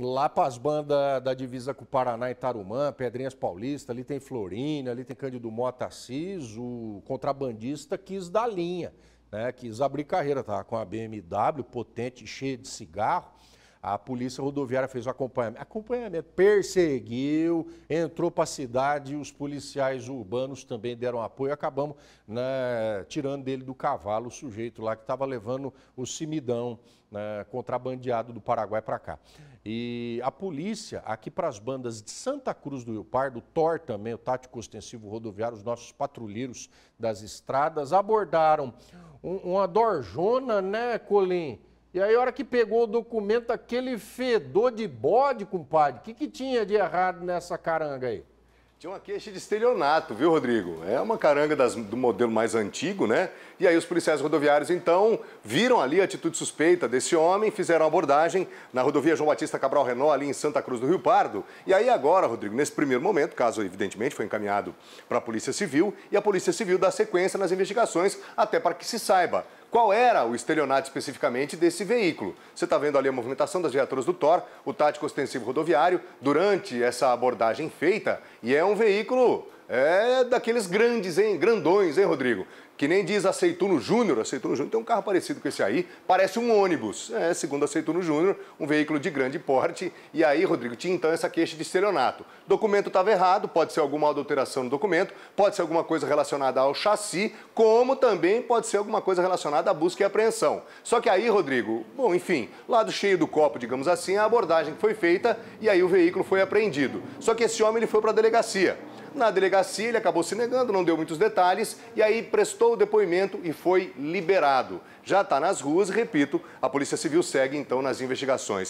lá para as bandas da divisa com o Paraná e Tarumã, Pedrinhas Paulista, ali tem Florina, ali tem Cândido Mota Assis, o contrabandista quis dar linha, né? quis abrir carreira, tá com a BMW potente, cheia de cigarro, a polícia rodoviária fez o acompanhamento, acompanhamento perseguiu, entrou para a cidade os policiais urbanos também deram apoio. Acabamos né, tirando dele do cavalo o sujeito lá que estava levando o cimidão né, contrabandeado do Paraguai para cá. E a polícia, aqui para as bandas de Santa Cruz do Rio Pardo, TOR também, o Tático Ostensivo Rodoviário, os nossos patrulheiros das estradas, abordaram um, uma dorjona, né, Colim? E aí, a hora que pegou o documento, aquele fedor de bode, compadre, o que, que tinha de errado nessa caranga aí? Tinha uma queixa de estelionato, viu, Rodrigo? É uma caranga das, do modelo mais antigo, né? E aí os policiais rodoviários, então, viram ali a atitude suspeita desse homem, fizeram abordagem na rodovia João Batista Cabral Renault, ali em Santa Cruz do Rio Pardo. E aí agora, Rodrigo, nesse primeiro momento, o caso evidentemente foi encaminhado para a Polícia Civil, e a Polícia Civil dá sequência nas investigações até para que se saiba qual era o estelionato especificamente desse veículo. Você está vendo ali a movimentação das viaturas do Thor, o tático ostensivo rodoviário, durante essa abordagem feita, e é um veículo é daqueles grandes, hein? Grandões, hein, Rodrigo? Que nem diz Aceituno Júnior. Aceituno Júnior tem um carro parecido com esse aí, parece um ônibus. É, segundo Aceituno Júnior, um veículo de grande porte. E aí, Rodrigo, tinha então essa queixa de estelionato. Documento estava errado, pode ser alguma adulteração no documento, pode ser alguma coisa relacionada ao chassi, como também pode ser alguma coisa relacionada à busca e apreensão. Só que aí, Rodrigo, bom, enfim, lado cheio do copo, digamos assim, a abordagem que foi feita e aí o veículo foi apreendido. Só que esse homem ele foi para a delegacia. Na delegacia, ele acabou se negando, não deu muitos detalhes e aí prestou o depoimento e foi liberado. Já está nas ruas, repito, a Polícia Civil segue então nas investigações.